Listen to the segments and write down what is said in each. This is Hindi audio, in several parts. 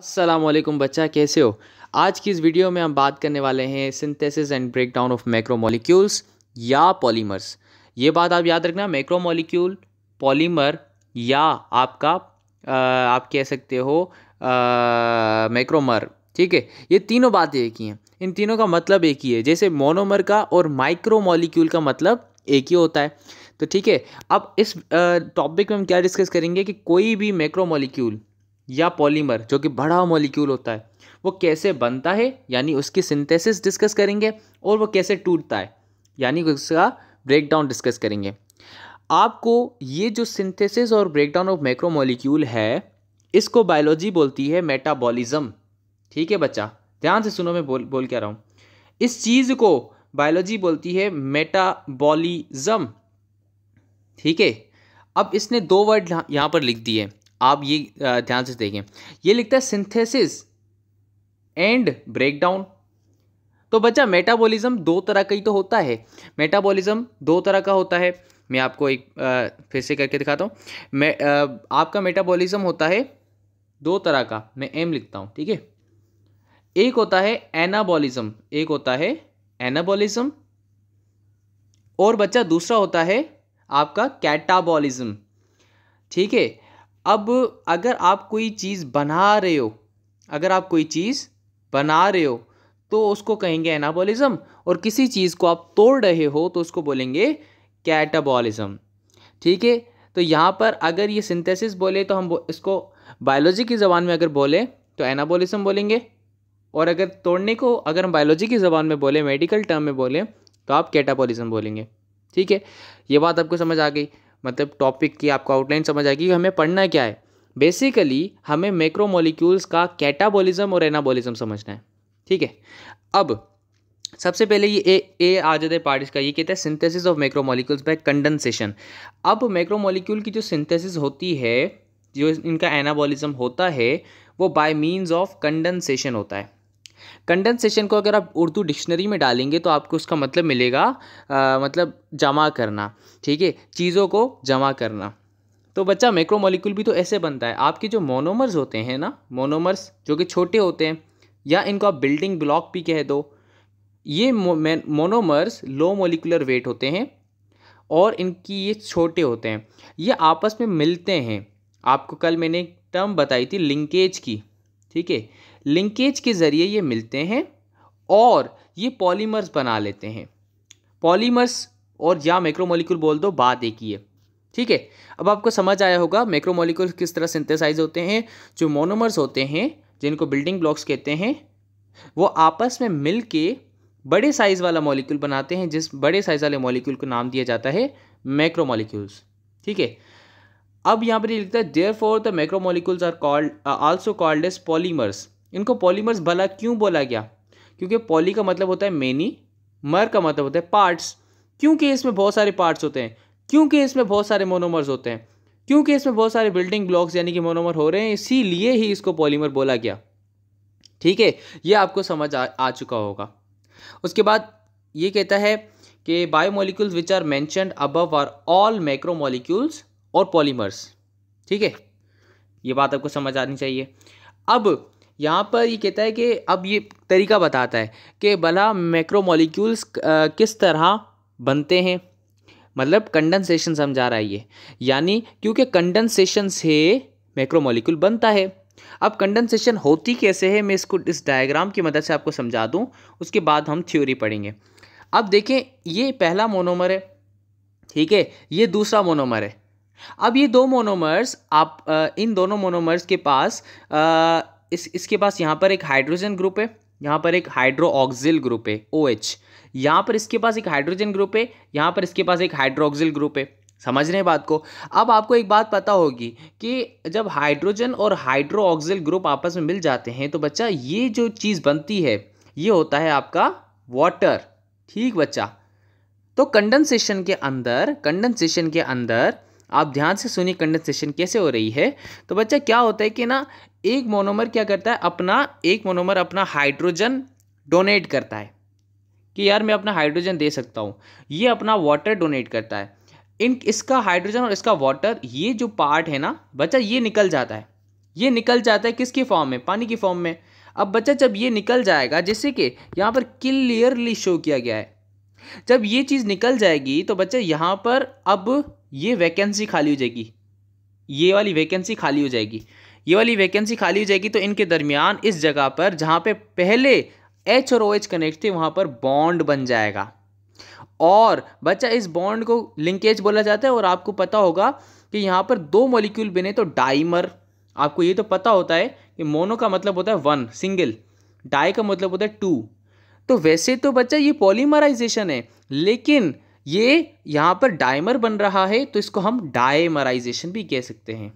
असलम बच्चा कैसे हो आज की इस वीडियो में हम बात करने वाले हैं synthesis and breakdown of macromolecules या पॉलीमर्स ये बात आप याद रखना मैक्रोमोलिक्यूल पॉलीमर या आपका आ, आप कह सकते हो मैक्रोमर ठीक है ये तीनों बातें एक ही हैं इन तीनों का मतलब एक ही है जैसे मोनोमर का और माइक्रोमोलिक्यूल का मतलब एक ही होता है तो ठीक है अब इस टॉपिक में हम क्या डिस्कस करेंगे कि कोई भी मैक्रोमोलिक्यूल या पॉलीमर जो कि बड़ा मॉलिक्यूल होता है वो कैसे बनता है यानी उसकी सिंथेसिस डिस्कस करेंगे और वो कैसे टूटता है यानी उसका ब्रेकडाउन डिस्कस करेंगे आपको ये जो सिंथेसिस और ब्रेकडाउन ऑफ माइक्रो मॉलिक्यूल है इसको बायोलॉजी बोलती है मेटाबॉलिज्म ठीक है बच्चा ध्यान से सुनो मैं बोल बोल क्या रहा हूँ इस चीज़ को बायोलॉजी बोलती है मेटाबॉलिज्म ठीक है अब इसने दो वर्ड यहाँ पर लिख दिए आप ये ध्यान से देखें ये लिखता है सिंथेसिस एंड ब्रेकडाउन तो बच्चा मेटाबॉलिज्म दो तरह का ही तो होता है मेटाबॉलिज्म दो तरह का होता है मैं आपको एक आ, फिर से करके दिखाता हूँ मैं आ, आपका मेटाबॉलिज्म होता है दो तरह का मैं एम लिखता हूँ ठीक है एक होता है एनाबॉलिज्म एक होता है एनाबॉलिज्म और बच्चा दूसरा होता है आपका कैटाबॉलिज्म ठीक है अब अगर आप कोई चीज़ बना रहे हो अगर आप कोई चीज़ बना रहे हो तो उसको कहेंगे एनाबॉलिज़म और किसी चीज़ को आप तोड़ रहे हो तो उसको बोलेंगे कैटाबॉलिज़म ठीक है तो यहाँ पर अगर ये सिंथेसिस बोले तो हम इसको बायोलॉजी की ज़बान में अगर बोले तो एनाबॉलिज़म बोलेंगे और अगर तोड़ने को अगर हम बायोलॉजी की ज़बान में बोले मेडिकल टर्म में बोले तो आप कैटाबोलिज़म बोलेंगे ठीक है ये बात आपको समझ आ गई मतलब टॉपिक की आपको आउटलाइन समझ आएगी कि हमें पढ़ना क्या है बेसिकली हमें मैक्रो का कैटाबॉलिज्म और एनाबॉलिज्म समझना है ठीक है अब सबसे पहले ये ए ए आ जाता है पार्ट ये कहता है synthesis of macromolecules by condensation अब मैक्रोमोलिक्यूल की जो सिंथेसिस होती है जो इनका एनाबॉलिज्म होता है वो बाय मीन्स ऑफ कंडेंसेशन होता है कंडेंसेशन को अगर आप उर्दू डिक्शनरी में डालेंगे तो आपको उसका मतलब मिलेगा आ, मतलब जमा करना ठीक है चीज़ों को जमा करना तो बच्चा मैक्रोमोलिक्यूल भी तो ऐसे बनता है आपके जो मोनोमर्स होते हैं ना मोनोमर्स जो कि छोटे होते हैं या इनको आप बिल्डिंग ब्लॉक भी कह दो ये मोनोमर्स लो मोलिकुलर वेट होते हैं और इनकी ये छोटे होते हैं ये आपस में मिलते हैं आपको कल मैंने टर्म बताई थी लिंकेज की ठीक है लिंकेज के ज़रिए ये मिलते हैं और ये पॉलीमर्स बना लेते हैं पॉलीमर्स और या मैक्रोमोलिक्यूल बोल दो बात एक ही है ठीक है अब आपको समझ आया होगा मैक्रोमोलिक्यूल किस तरह सिंथेसाइज होते हैं जो मोनोमर्स होते हैं जिनको बिल्डिंग ब्लॉक्स कहते हैं वो आपस में मिल के बड़े साइज़ वाला मॉलिक्यूल बनाते हैं जिस बड़े साइज़ वाले मॉलिक्यूल को नाम दिया जाता है मैक्रोमोलिक्यूल्स ठीक है अब यहाँ पर लिखता है therefore the macromolecules are called also called as polymers इनको पॉलीमर्स भला क्यों बोला गया क्योंकि पॉली का मतलब होता है मेनी मर का मतलब होता है पार्ट्स क्योंकि इसमें बहुत सारे पार्ट्स होते हैं क्योंकि इसमें बहुत सारे मोनोमर्स होते हैं क्योंकि इसमें बहुत सारे बिल्डिंग ब्लॉक्स यानी कि मोनोमर हो रहे हैं इसीलिए ही इसको पॉलीमर बोला गया ठीक है ये आपको समझ आ, आ चुका होगा उसके बाद ये कहता है कि biomolecules which are mentioned above are all micromolecules और पॉलीमर्स ठीक है ये बात आपको समझ आनी चाहिए अब यहाँ पर ये कहता है कि अब ये तरीका बताता है कि भला मैक्रो मोलिक्यूल्स किस तरह बनते हैं मतलब कंडेंसेशन समझा रहा है ये यानी क्योंकि कंडेंसेशन से मैक्रो मोलिक्यूल बनता है अब कंडेंसेशन होती कैसे है मैं इसको इस डायग्राम की मदद से आपको समझा दूँ उसके बाद हम थ्योरी पढ़ेंगे अब देखें ये पहला मोनोमर है ठीक है ये दूसरा मोनोमर है अब ये दो मोनोमर्स आप इन दोनों मोनोमर्स के पास इस इसके पास यहाँ पर एक हाइड्रोजन ग्रुप है यहाँ पर एक हाइड्रो ऑक्सिल ग्रुप है ओ OH. यहाँ पर इसके पास एक हाइड्रोजन ग्रुप है यहाँ पर इसके पास एक हाइड्रोक्सिल ग्रुप है समझ रहे हैं बात को अब आपको एक बात पता होगी कि जब हाइड्रोजन और हाइड्रो ऑक्सिल ग्रुप आपस में मिल जाते हैं तो बच्चा ये जो चीज़ बनती है ये होता है आपका वाटर ठीक बच्चा तो कंडेंसेशन के अंदर कंडेंसेशन के अंदर आप ध्यान से सुनिए कंडेंसेशन कैसे हो रही है तो बच्चा क्या होता है कि ना एक मोनोमर क्या करता है अपना एक मोनोमर अपना हाइड्रोजन डोनेट करता है कि यार मैं अपना हाइड्रोजन दे सकता हूँ ये अपना वाटर डोनेट करता है इन इसका हाइड्रोजन और इसका वाटर ये जो पार्ट है ना बच्चा ये निकल जाता है ये निकल जाता है किसकी फॉर्म में पानी की फॉर्म में अब बच्चा जब ये निकल जाएगा जैसे कि यहाँ पर क्लियरली शो किया गया है जब ये चीज़ निकल जाएगी तो बच्चा यहाँ पर अब ये वैकेंसी खाली हो जाएगी ये वाली वैकेंसी खाली हो जाएगी ये वाली वैकेंसी खाली हो जाएगी तो इनके दरमियान इस जगह पर जहाँ पे पहले एच और ओ एच कनेक्ट थे वहाँ पर बॉन्ड बन जाएगा और बच्चा इस बॉन्ड को लिंकेज बोला जाता है और आपको पता होगा कि यहाँ पर दो मॉलिक्यूल बने तो डाइमर आपको ये तो पता होता है कि मोनो का मतलब होता है वन सिंगल डाई का मतलब होता है टू तो वैसे तो बच्चा ये पॉलीमराइजेशन है लेकिन ये यहाँ पर डायमर बन रहा है तो इसको हम डायमराइजेशन भी कह सकते हैं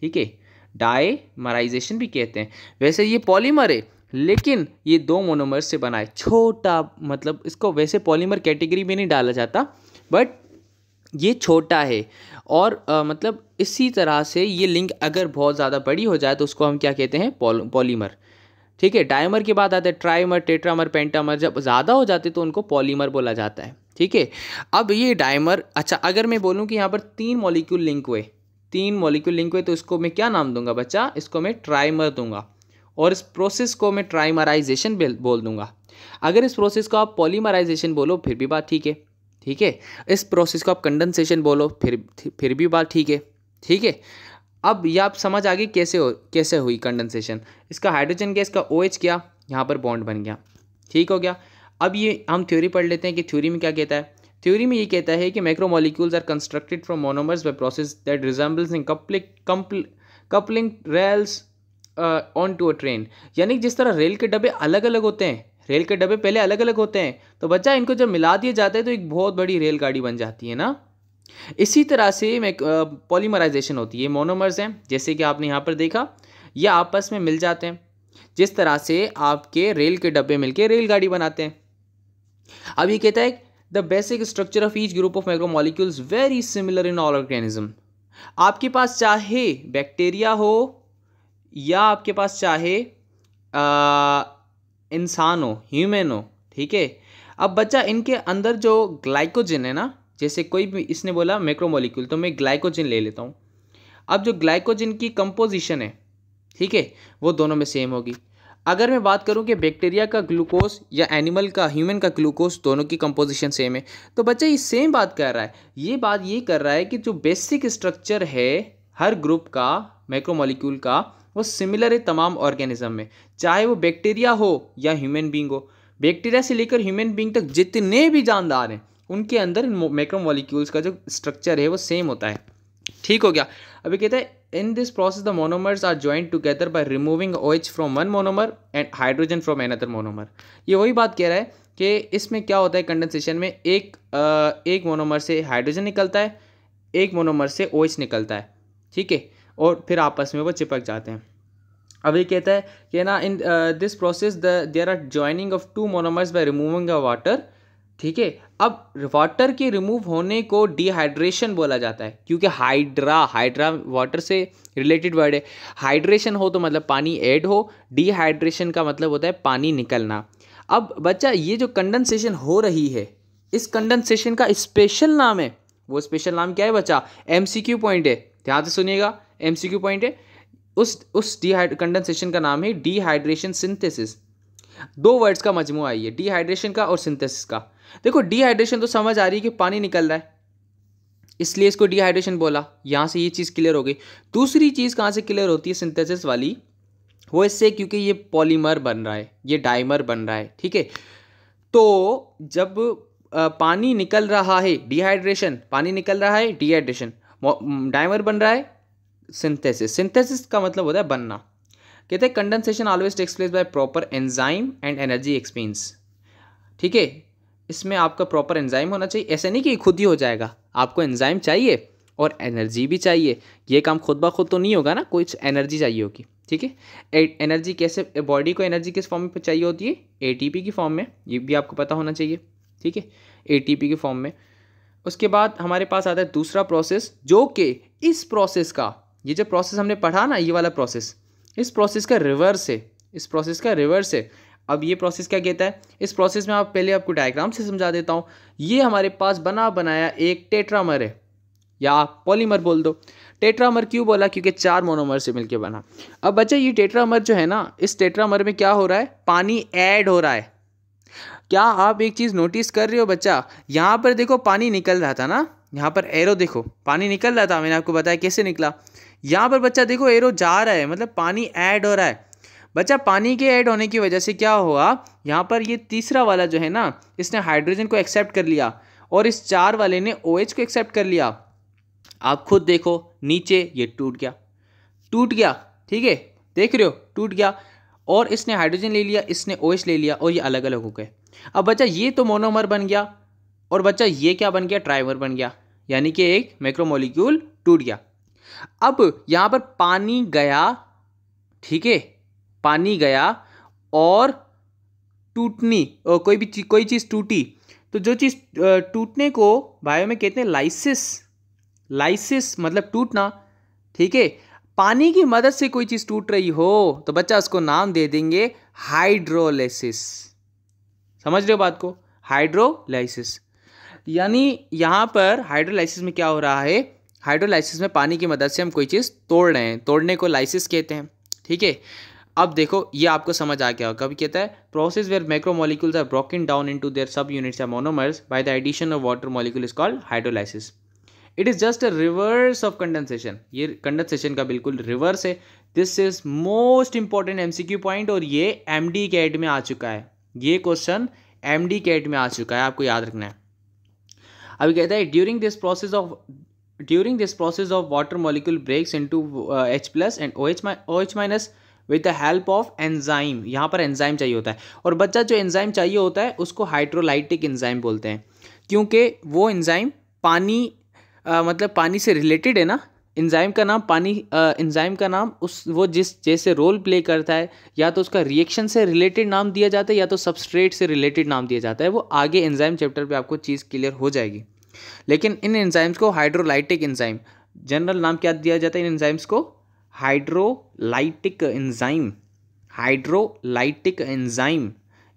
ठीक है डायमराइजेशन भी कहते हैं वैसे ये पॉलीमर है लेकिन ये दो मोनोमर से बना है छोटा मतलब इसको वैसे पॉलीमर कैटेगरी में नहीं डाला जाता बट ये छोटा है और आ, मतलब इसी तरह से ये लिंक अगर बहुत ज़्यादा बड़ी हो जाए तो उसको हम क्या कहते हैं पॉलीमर ठीक है डायमर की बात आता है ट्राइमर टेट्रामर पेंटामर जब ज़्यादा हो जाते तो उनको पॉलीमर बोला जाता है ठीक है अब ये डायमर अच्छा अगर मैं बोलूँ कि यहाँ पर तीन मॉलिक्यूल लिंक हुए तीन मॉलिक्यूल लिंक हुए तो इसको मैं क्या नाम दूंगा बच्चा इसको मैं ट्राइमर दूंगा और इस प्रोसेस को मैं ट्राइमराइजेशन बोल दूंगा अगर इस प्रोसेस को आप पॉलीमराइजेशन बोलो फिर भी बात ठीक है ठीक है इस प्रोसेस को आप कंडेंसेशन बोलो फिर फिर भी बात ठीक है ठीक है अब यह आप समझ आ गए कैसे हो कैसे हुई कंडेंसेशन इसका हाइड्रोजन गैस का ओ OH क्या यहाँ पर बॉन्ड बन गया ठीक हो गया अब ये हम थ्योरी पढ़ लेते हैं कि थ्योरी में क्या कहता है थ्योरी में ये कहता है कि micromolecules are constructed from monomers by process that resembles in coupling coupling rails on to a train यानी जिस तरह रेल के डब्बे अलग अलग होते हैं रेल के डब्बे पहले अलग अलग होते हैं तो बच्चा इनको जब मिला दिया जाता है तो एक बहुत बड़ी रेलगाड़ी बन जाती है ना इसी तरह से पॉलीमराइजेशन होती है मोनोमर्स हैं जैसे कि आपने यहाँ पर देखा ये आपस में मिल जाते हैं जिस तरह से आपके रेल के डब्बे मिलके रेलगाड़ी बनाते हैं अब ये कहता है the basic structure of each group of micromolecules very similar in all organism आपके पास चाहे बैक्टीरिया हो या आपके पास चाहे इंसान हो ह्यूमन हो ठीक है अब बच्चा इनके अंदर जो ग्लाइकोजन है ना जैसे कोई भी इसने बोला मैक्रोमोलिक्यूल तो मैं ग्लाइकोजिन ले लेता हूँ अब जो ग्लाइकोजिन की कंपोजिशन है ठीक है वो दोनों में सेम होगी अगर मैं बात करूं कि बैक्टीरिया का ग्लूकोज या एनिमल का ह्यूमन का ग्लूकोज दोनों की कंपोजिशन सेम है तो बच्चा ये सेम बात कर रहा है ये बात ये कर रहा है कि जो बेसिक स्ट्रक्चर है हर ग्रुप का माइक्रोमोलिक्यूल का वो सिमिलर है तमाम ऑर्गेनिज्म में चाहे वो बैक्टीरिया हो या ह्यूमन बींग हो बैक्टीरिया से लेकर ह्यूमन बींग तक जितने भी जानदार हैं उनके अंदर मैक्रो मॉलिक्यूल्स का जो स्ट्रक्चर है वो सेम होता है ठीक हो गया अभी कहते हैं in this process the monomers are joined together by removing OH from one monomer and hydrogen from another monomer ये वही बात कह रहा है कि इसमें क्या होता है कंडेंसेशन में एक आ, एक मोनोमर से हाइड्रोजन निकलता है एक मोनोमर से ओएच OH निकलता है ठीक है और फिर आपस में वो चिपक जाते हैं अब ये कहता है कि ना in this process the there are joining of two monomers by removing a water ठीक है अब वाटर के रिमूव होने को डिहाइड्रेशन बोला जाता है क्योंकि हाइड्रा हाइड्रा वाटर से रिलेटेड वर्ड है हाइड्रेशन हो तो मतलब पानी ऐड हो डिहाइड्रेशन का मतलब होता है पानी निकलना अब बच्चा ये जो कंडेंसेशन हो रही है इस कंडेंसेशन का स्पेशल नाम है वो स्पेशल नाम क्या है बच्चा एम पॉइंट है ध्यान से सुनिएगा एम पॉइंट है उस उस डी कंडेंसेशन का नाम है डिहाइड्रेशन सिंथेसिस दो वर्ड्स का मजमू आई है डिहाइड्रेशन का और सिंथेसिस का देखो डिहाइड्रेशन तो समझ आ रही है कि पानी निकल रहा है इसलिए इसको डिहाइड्रेशन बोला यहाँ से ये चीज़ क्लियर हो गई दूसरी चीज़ कहाँ से क्लियर होती है सिंथेसिस वाली वो इससे क्योंकि ये पॉलीमर बन रहा है ये डाइमर बन रहा है ठीक है तो जब पानी निकल रहा है डिहाइड्रेशन पानी निकल रहा है डिहाइड्रेशन डाइमर बन रहा है सिंथेसिस सिंथेसिस का मतलब होता है बनना कहते हैं condensation always takes place by proper enzyme and energy expense ठीक है इसमें आपका प्रॉपर एंजाइम होना चाहिए ऐसे नहीं कि खुद ही हो जाएगा आपको एंजाइम चाहिए और एनर्जी भी चाहिए ये काम खुद ब खुद तो नहीं होगा ना कुछ एनर्जी चाहिए होगी ठीक है एनर्जी कैसे बॉडी को एनर्जी किस फॉर्म में चाहिए होती है ए की फॉर्म में ये भी आपको पता होना चाहिए ठीक है ए के फॉर्म में उसके बाद हमारे पास आता है दूसरा प्रोसेस जो कि इस प्रोसेस का ये जो प्रोसेस हमने पढ़ा ना ये वाला प्रोसेस इस प्रोसेस का रिवर्स है इस प्रोसेस का रिवर्स है अब ये प्रोसेस क्या कहता है इस प्रोसेस में आप पहले आपको डायग्राम से समझा देता हूँ ये हमारे पास बना बनाया एक टेट्रामर है या आप पॉलीमर बोल दो टेट्रामर क्यों बोला क्योंकि चार मोनोमर से मिलकर बना अब बच्चा ये टेट्रामर जो है ना इस टेट्रामर में क्या हो रहा है पानी ऐड हो रहा है क्या आप एक चीज़ नोटिस कर रहे हो बच्चा यहाँ पर देखो पानी निकल रहा था ना यहाँ पर एरो देखो पानी निकल रहा था मैंने आपको बताया कैसे निकला यहाँ पर बच्चा देखो एरो जा रहा है मतलब पानी ऐड हो रहा है बच्चा पानी के ऐड होने की वजह से क्या हुआ यहाँ पर ये तीसरा वाला जो है ना इसने हाइड्रोजन को एक्सेप्ट कर लिया और इस चार वाले ने ओ OH को एक्सेप्ट कर लिया आप खुद देखो नीचे ये टूट गया टूट गया ठीक है देख रहे हो टूट गया और इसने हाइड्रोजन ले लिया इसने ओ OH ले लिया और ये अलग अलग हो गए अब बच्चा ये तो मोनोमर बन गया और बच्चा ये क्या बन गया ट्राइमर बन गया यानी कि एक मैक्रोमोलिक्यूल टूट गया अब यहाँ पर पानी गया ठीक है पानी गया और टूटनी कोई भी चीज कोई चीज़ टूटी तो जो चीज़ टूटने को भाइयों में कहते हैं लाइसिस लाइसिस मतलब टूटना ठीक है पानी की मदद से कोई चीज़ टूट रही हो तो बच्चा उसको नाम दे देंगे हाइड्रोलाइसिस समझ रहे हो बात को हाइड्रोलाइसिस यानी यहाँ पर हाइड्रोलाइसिस में क्या हो रहा है हाइड्रोलाइसिस में पानी की मदद से हम कोई चीज़ तोड़ रहे हैं तोड़ने को लाइसिस कहते हैं ठीक है अब देखो ये आपको समझ आ गया होगा कभी कहता है process where molecules are broken down into their subunits are monomers by the addition of water molecule is called hydrolysis it is just a reverse of condensation ये कंडेंसेशन का बिल्कुल रिवर्स है this is most important M C Q point और ये एम डी कैट में आ चुका है ये क्वेश्चन एम डी कैट में आ चुका है आपको याद रखना है अभी कहता है during this process of during this process of water molecule breaks into H plus and O H minus with the help of enzyme यहाँ पर एंजाइम चाहिए होता है और बच्चा जो एंजाइम चाहिए होता है उसको हाइड्रोलाइटिक एंजाइम बोलते हैं क्योंकि वो एंजाइम पानी आ, मतलब पानी से रिलेटेड है ना इंजाइम का नाम पानी इंजाइम का नाम उस वो जिस जैसे रोल प्ले करता है या तो उसका रिएक्शन से रिलेटेड नाम दिया जाता है या तो सबस्ट्रेट से रिलेटेड नाम दिया जाता है वो आगे एंजाइम चैप्टर पे आपको चीज़ क्लियर हो जाएगी लेकिन इन एंजाइम्स को हाइड्रोलाइटिक एंजाइम जनरल नाम क्या दिया जाता है इन एंजाइम्स को हाइड्रोलाइटिक एंजाइम हाइड्रोलाइटिक एंजाइम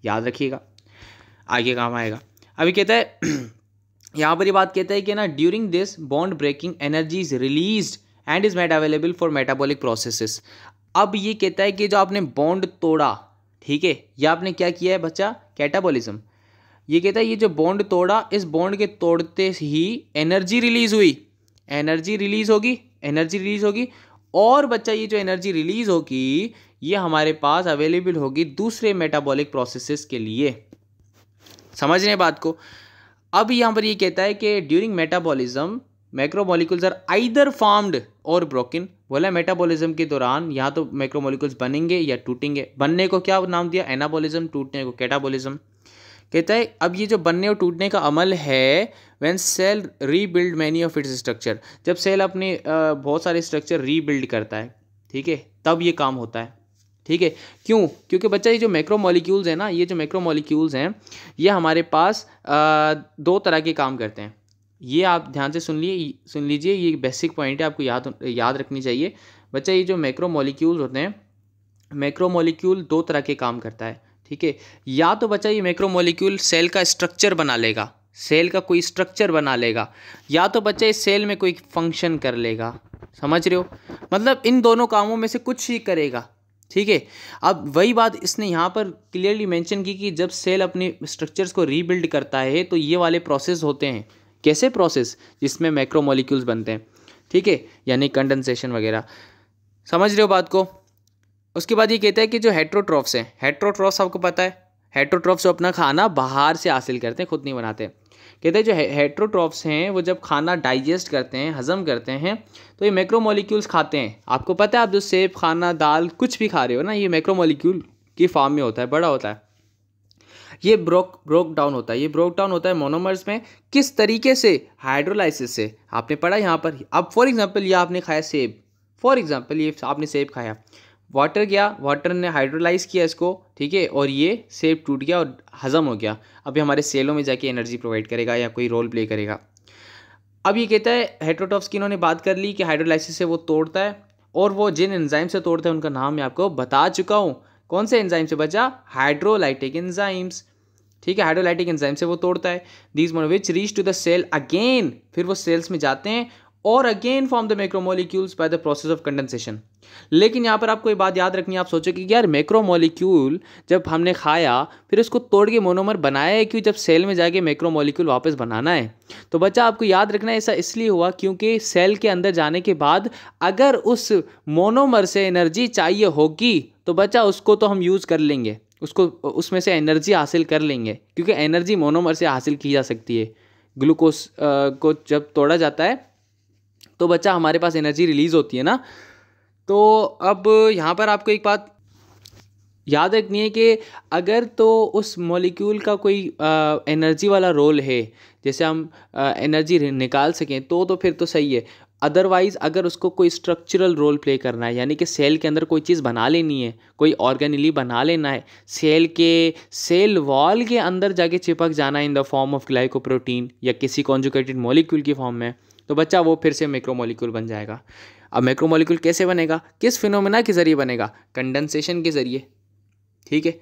याद रखिएगा आगे काम आएगा अभी कहता है यहाँ पर ये बात कहता है कि ना during this bond breaking energy is release and is made available for metabolic processes अब ये कहता है कि जो आपने बॉन्ड तोड़ा ठीक है या आपने क्या किया है बच्चा कैटाबॉलिज्म ये कहता है ये जो बॉन्ड तोड़ा इस बॉन्ड के तोड़ते ही एनर्जी रिलीज हुई एनर्जी रिलीज होगी एनर्जी रिलीज होगी और बच्चा ये जो एनर्जी रिलीज होगी ये हमारे पास अवेलेबल होगी दूसरे मेटाबॉलिक प्रोसेसेस के लिए समझ रहे बात को अब यहाँ पर ये कहता है कि during metabolism macromolecules are either formed और ब्रोकन बोला मेटाबॉलिज्म के दौरान यहाँ तो मैक्रोमोलिकुल्स बनेंगे या टूटेंगे बनने को क्या नाम दिया एनाबोलिज्म टूटने को कैटाबोलिज्म कहता है अब ये जो बनने और टूटने का अमल है when cell rebuild many of its structure जब सेल अपने बहुत सारे स्ट्रक्चर रीबिल्ड करता है ठीक है तब ये काम होता है ठीक है क्यों क्योंकि बच्चा ये जो मैक्रो मॉलिक्यूल्स हैं ना ये जो मैक्रो मॉलिक्यूल्स हैं ये हमारे पास आ, दो तरह के काम करते हैं ये आप ध्यान से सुन लिए सुन लीजिए ये बेसिक पॉइंट है आपको याद याद रखनी चाहिए बच्चा ये जो मैक्रो मॉलिक्यूल्स होते हैं मैक्रो मॉलिक्यूल दो तरह के काम करता है ठीक है या तो बच्चा ये मैक्रो मॉलिक्यूल सेल का स्ट्रक्चर बना लेगा सेल का कोई स्ट्रक्चर बना लेगा या तो बच्चा इस सेल में कोई फंक्शन कर लेगा समझ रहे हो मतलब इन दोनों कामों में से कुछ ही करेगा ठीक है अब वही बात इसने यहाँ पर क्लियरली मेंशन की कि जब सेल अपने स्ट्रक्चर्स को रीबिल्ड करता है तो ये वाले प्रोसेस होते हैं कैसे प्रोसेस जिसमें मैक्रोमोलिक्यूल्स बनते हैं ठीक है यानी कंडेंसेशन वगैरह समझ रहे हो बात को उसके बाद ये कहता है कि जो हेट्रोट्रॉफ्स हैं हेट्रोट्रॉफ्स आपको पता है हेट्रोट्रॉफ्स जो अपना खाना बाहर से हासिल करते हैं खुद नहीं बनाते हैं कहते हैं जो हेट्रोट्रॉप्स हैं वो जब खाना डाइजेस्ट करते हैं हज़म करते हैं तो ये मैक्रोमोलिक्यूल्स खाते हैं आपको पता है आप जो सेब खाना दाल कुछ भी खा रहे हो ना ये मैक्रोमोलिक्यूल की फॉर्म में होता है बड़ा होता है ये ब्रोक ब्रोक डाउन होता है ये ब्रोक डाउन होता है मोनोमर्स में किस तरीके से हाइड्रोलाइसिस से आपने पढ़ा यहाँ पर अब फॉर एग्ज़ाम्पल ये आपने खाया सेब फॉर एग्ज़ाम्पल ये आपने सेब खाया वाटर गया वाटर ने हाइड्रोलाइज किया इसको ठीक है और ये सेब टूट गया और हज़म हो गया अब ये हमारे सेलों में जाके एनर्जी प्रोवाइड करेगा या कोई रोल प्ले करेगा अब ये कहता है हेट्रोटॉप्स की इन्होंने बात कर ली कि हाइड्रोलाइसिस से वो तोड़ता है और वो जिन एंजाइम से तोड़ता है उनका नाम मैं आपको बता चुका हूँ कौन से एंजाइम से बचा हाइड्रोलाइटिक एंजाइम्स ठीक है हाइड्रोलाइटिक एंजाइम से वो तोड़ता है दीज मोन which reach to the cell again फिर वो सेल्स में जाते हैं और again form the macromolecules by the process of condensation लेकिन यहाँ पर आपको ये बात याद रखनी आप सोचो कि यार मैक्रोमोलिक्यूल जब हमने खाया फिर उसको तोड़ के मोनोमर बनाया है क्यों जब सेल में जाके मैक्रोमोलिक्यूल वापस बनाना है तो बच्चा आपको याद रखना ऐसा इसलिए हुआ क्योंकि सेल के अंदर जाने के बाद अगर उस मोनोमर से एनर्जी चाहिए होगी तो बच्चा उसको तो हम यूज़ कर लेंगे उसको उसमें से एनर्जी हासिल कर लेंगे क्योंकि एनर्जी मोनोमर से हासिल की जा सकती है ग्लूकोज को जब तोड़ा जाता है तो बच्चा हमारे पास एनर्जी रिलीज़ होती है ना तो अब यहाँ पर आपको एक बात याद रखनी है कि अगर तो उस मॉलिक्यूल का कोई आ, एनर्जी वाला रोल है जैसे हम आ, एनर्जी निकाल सकें तो तो फिर तो सही है अदरवाइज़ अगर उसको कोई स्ट्रक्चरल रोल प्ले करना है यानी कि सेल के अंदर कोई चीज़ बना लेनी है कोई ऑर्गेनली बना लेना है सेल के सेल वॉल के अंदर जाके चिपक जाना in the form of glycoprotein या किसी कॉन्जुकेटेड मॉलिक्यूल की फॉर्म में तो बच्चा वो फिर से मैक्रोमोलिक्यूल बन जाएगा अब मैक्रोमोलिक्यूल कैसे बनेगा किस फिनोमेना के ज़रिए बनेगा कंडेंसेशन के ज़रिए ठीक है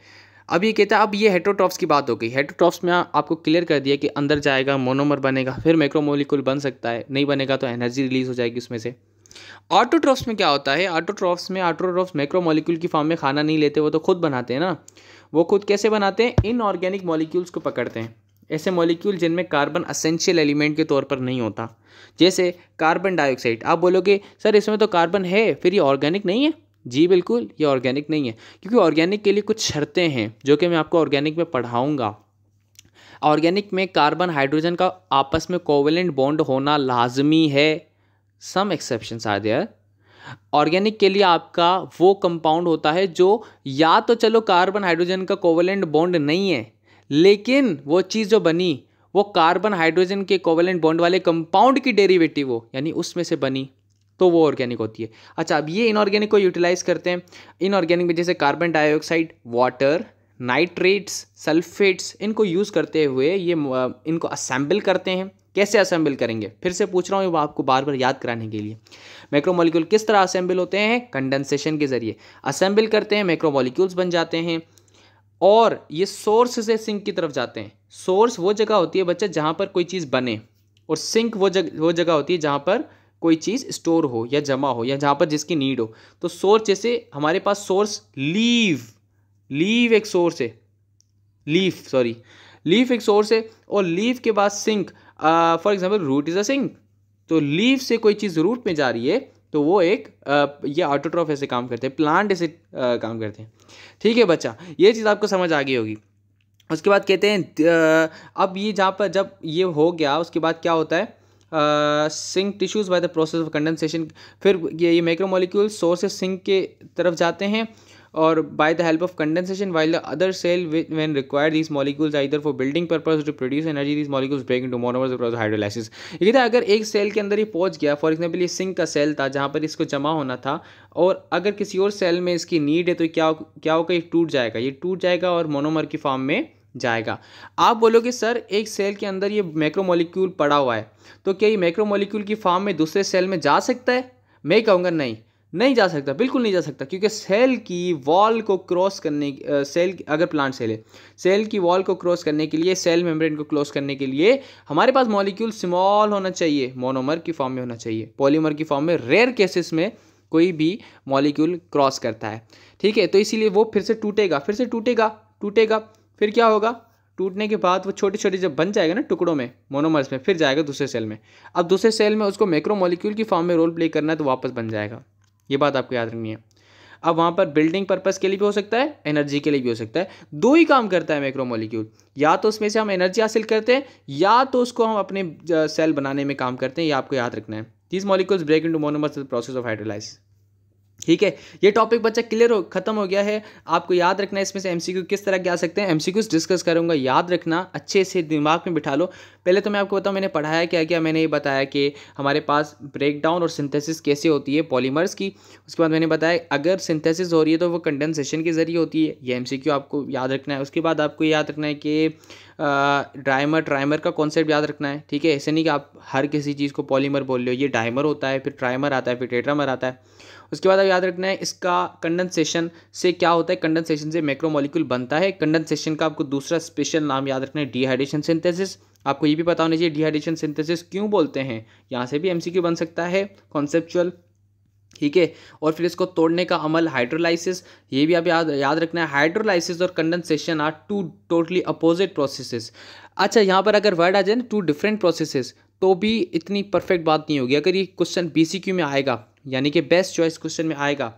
अब ये कहता है अब ये हेट्रोटॉप्स की बात हो गई हेट्रोटॉप्स में आपको क्लियर कर दिया कि अंदर जाएगा मोनोमर बनेगा फिर मैक्रोमोलिक्यूल बन सकता है नहीं बनेगा तो एनर्जी रिलीज हो जाएगी उसमें से ऑटोट्रॉफ्स में क्या होता है ऑटोट्रॉफ्स में ऑटोट्रॉफ्स मैक्रोमोलिक्यूल की फॉर्म में खाना नहीं लेते वो तो खुद बनाते हैं ना वो खुद कैसे बनाते हैं इनऑर्गेनिक मॉलिक्यूल्स को पकड़ते हैं ऐसे मॉलिक्यूल जिनमें कार्बन असेंशियल एलिमेंट के तौर पर नहीं होता जैसे कार्बन डाइऑक्साइड आप बोलोगे सर इसमें तो कार्बन है फिर ये ऑर्गेनिक नहीं है जी बिल्कुल ये ऑर्गेनिक नहीं है क्योंकि ऑर्गेनिक के लिए कुछ शर्तें हैं जो कि मैं आपको ऑर्गेनिक में पढ़ाऊँगा ऑर्गेनिक में कार्बन हाइड्रोजन का आपस में कोवेलेंट बॉन्ड होना लाजमी है some exception are there organic के लिए आपका वो कंपाउंड होता है जो या तो चलो कार्बन हाइड्रोजन का कोवेलेंट बॉन्ड नहीं है लेकिन वो चीज़ जो बनी वो कार्बन हाइड्रोजन के कोवेलेंट बॉन्ड वाले कंपाउंड की डेरिवेटिव हो यानी उसमें से बनी तो वो ऑर्गेनिक होती है अच्छा अब ये इनऑर्गेनिक को यूटिलाइज करते हैं इनऑर्गेनिक में जैसे carbon dioxide water nitrates sulphates इनको यूज़ करते हुए ये इनको असेंबल करते हैं कैसे असेंबल करेंगे फिर से पूछ रहा हूँ आपको बार बार याद कराने के लिए मैक्रोमोलिक्यूल किस तरह असेंबल होते हैं कंडेंसेशन के जरिए असेंबल करते हैं मैक्रोमोलिक्यूल्स बन जाते हैं और ये सोर्स से सिंक की तरफ जाते हैं सोर्स वो जगह होती है बच्चा जहाँ पर कोई चीज़ बने और सिंक वो जग वो जगह होती है जहाँ पर कोई चीज़ स्टोर हो या जमा हो या जहाँ पर जिसकी नीड हो तो सोर्स जैसे हमारे पास सोर्स लीव लीव एक सोर्स है लीफ सॉरी लीफ एक सोर्स है और लीफ के बाद sink for example root is a sink तो लीफ से कोई चीज़ रूट में जा रही है तो वो एक ये ऑटोट्रॉफ ऐसे काम करते हैं प्लांट ऐसे काम करते हैं ठीक है बच्चा ये चीज़ आपको समझ आ गई होगी उसके बाद कहते हैं अब ये जहाँ पर जब ये हो गया उसके बाद क्या होता है sink tissues by the process of condensation फिर ये, ये माइक्रोमोलिक्यूल सोर्स सिंक के तरफ जाते हैं और by the help of condensation while the other cell when required these molecules either for building purpose to produce energy these molecules break into monomers across hydrolysis ये था अगर एक सेल के अंदर ये पहुंच गया फॉर एग्जांपल ये सिंक का सेल था जहाँ पर इसको जमा होना था और अगर किसी और सेल में इसकी नीड है तो क्या क्या होगा ये टूट जाएगा ये टूट जाएगा और मोनोमर की फॉर्म में जाएगा आप बोलोगे सर एक सेल के अंदर ये मैक्रोमोलिक्यूल पड़ा हुआ है तो क्या ये मैक्रोमोलिक्यूल की फॉर्म में दूसरे सेल में जा सकता है मैं कहूँगा नहीं नहीं जा सकता बिल्कुल नहीं जा सकता क्योंकि सेल की वॉल को क्रॉस करने सेल अगर प्लांट सेल है सेल की वॉल को क्रॉस करने के लिए सेल मेम्ब्रेन को क्रॉस करने के लिए हमारे पास मॉलिक्यूल स्मॉल होना चाहिए मोनोमर की फॉर्म में होना चाहिए पॉलीमर की फॉर्म में रेयर केसेस में कोई भी मॉलिक्यूल क्रॉस करता है ठीक है तो इसीलिए वो फिर से टूटेगा फिर से टूटेगा टूटेगा फिर क्या होगा टूटने के बाद वो छोटे छोटे जब बन जाएगा ना टुकड़ों में मोनोमर्स में फिर जाएगा दूसरे सेल में अब दूसरे सेल में उसको मैक्रो मॉलिक्यूल की फॉर्म में रोल प्ले करना है तो वापस बन जाएगा ये बात आपको याद रखनी है अब वहाँ पर बिल्डिंग पर्पस के लिए भी हो सकता है एनर्जी के लिए भी हो सकता है दो ही काम करता है मोलिक्यूल या तो उसमें से हम एनर्जी हासिल करते हैं या तो उसको हम अपने सेल बनाने में काम करते हैं ये आपको याद रखना है these molecules break to monomers process of hydrolysis ठीक है ये टॉपिक बच्चा क्लियर हो खत्म हो गया है आपको याद रखना है इसमें से एमसीक्यू किस तरह के आ सकते हैं एमसीक्यूज डिस्कस करूंगा याद रखना अच्छे से दिमाग में बिठा लो पहले तो मैं आपको बताऊं मैंने पढ़ाया क्या क्या मैंने ये बताया कि हमारे पास ब्रेकडाउन और सिंथेसिस कैसे होती है पॉलीमर्स की उसके बाद मैंने बताया अगर सिंथेसिस हो रही है तो वो कंडेंसेशन के ज़रिए होती है ये एम आपको याद रखना है उसके बाद आपको याद रखना है कि ड्राइमर ट्राइमर का कॉन्सेप्ट याद रखना है ठीक है ऐसे नहीं कि आप हर किसी चीज़ को पॉलीमर बोल रहे हो ये डायमर होता है फिर ट्राइमर आता है फिर टेट्रामर आता है उसके बाद अब याद रखना है इसका कंडेंसेशन से क्या होता है कंडेंसेशन से मैक्रोमोलिक्यूल बनता है कंडेंसेशन का आपको दूसरा स्पेशल नाम याद रखना है डिहाइड्रेशन सिंथेसिस आपको ये भी पता होना चाहिए डिहाइड्रेशन सिंथेसिस क्यों बोलते हैं यहाँ से भी एम बन सकता है कॉन्सेप्चुअल ठीक है और फिर इसको तोड़ने का अमल हाइड्रोलाइसिस ये भी आप याद याद रखना है हाइड्रोलाइसिस और condensation are two totally opposite processes अच्छा यहाँ पर अगर वर्ड आ जाए ना टू डिफरेंट प्रोसेसेस तो भी इतनी परफेक्ट बात नहीं होगी अगर ये क्वेश्चन बीसीक्यू में आएगा यानी कि बेस्ट चॉइस क्वेश्चन में आएगा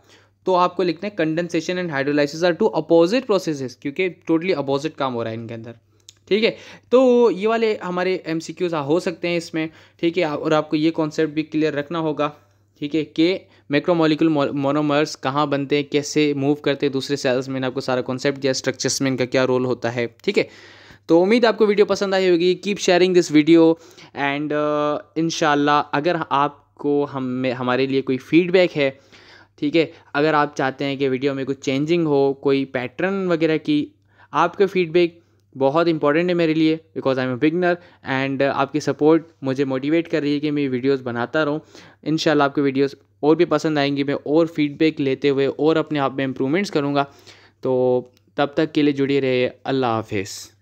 तो आपको लिखना है condensation and hydrolysis are two opposite processes क्योंकि टोटली अपोजिट काम हो रहा है इनके अंदर ठीक है तो ये वाले हमारे एम हो सकते हैं इसमें ठीक है और आपको ये कॉन्सेप्ट भी क्लियर रखना होगा ठीक है कि मैक्रोमोलिकुल मोनोमर्स कहाँ बनते हैं कैसे मूव करते हैं दूसरे सेल्स में आपको सारा कॉन्सेप्ट दिया स्ट्रक्चर्स में इनका क्या रोल होता है ठीक है तो उम्मीद आपको वीडियो पसंद आई होगी keep sharing this video and इन अगर आप आपको हम हमारे लिए कोई फीडबैक है ठीक है अगर आप चाहते हैं कि वीडियो में कुछ चेंजिंग हो कोई पैटर्न वगैरह की आपका फीडबैक बहुत इंपॉर्टेंट है मेरे लिए because I am a beginner and आपकी सपोर्ट मुझे मोटिवेट कर रही है कि मैं वीडियोस बनाता रहूँ इन आपके वीडियोस और भी पसंद आएंगी मैं और फीडबैक लेते हुए और अपने आप में इम्प्रूवमेंट्स करूँगा तो तब तक के लिए जुड़ी रहे अल्लाह हाफिज़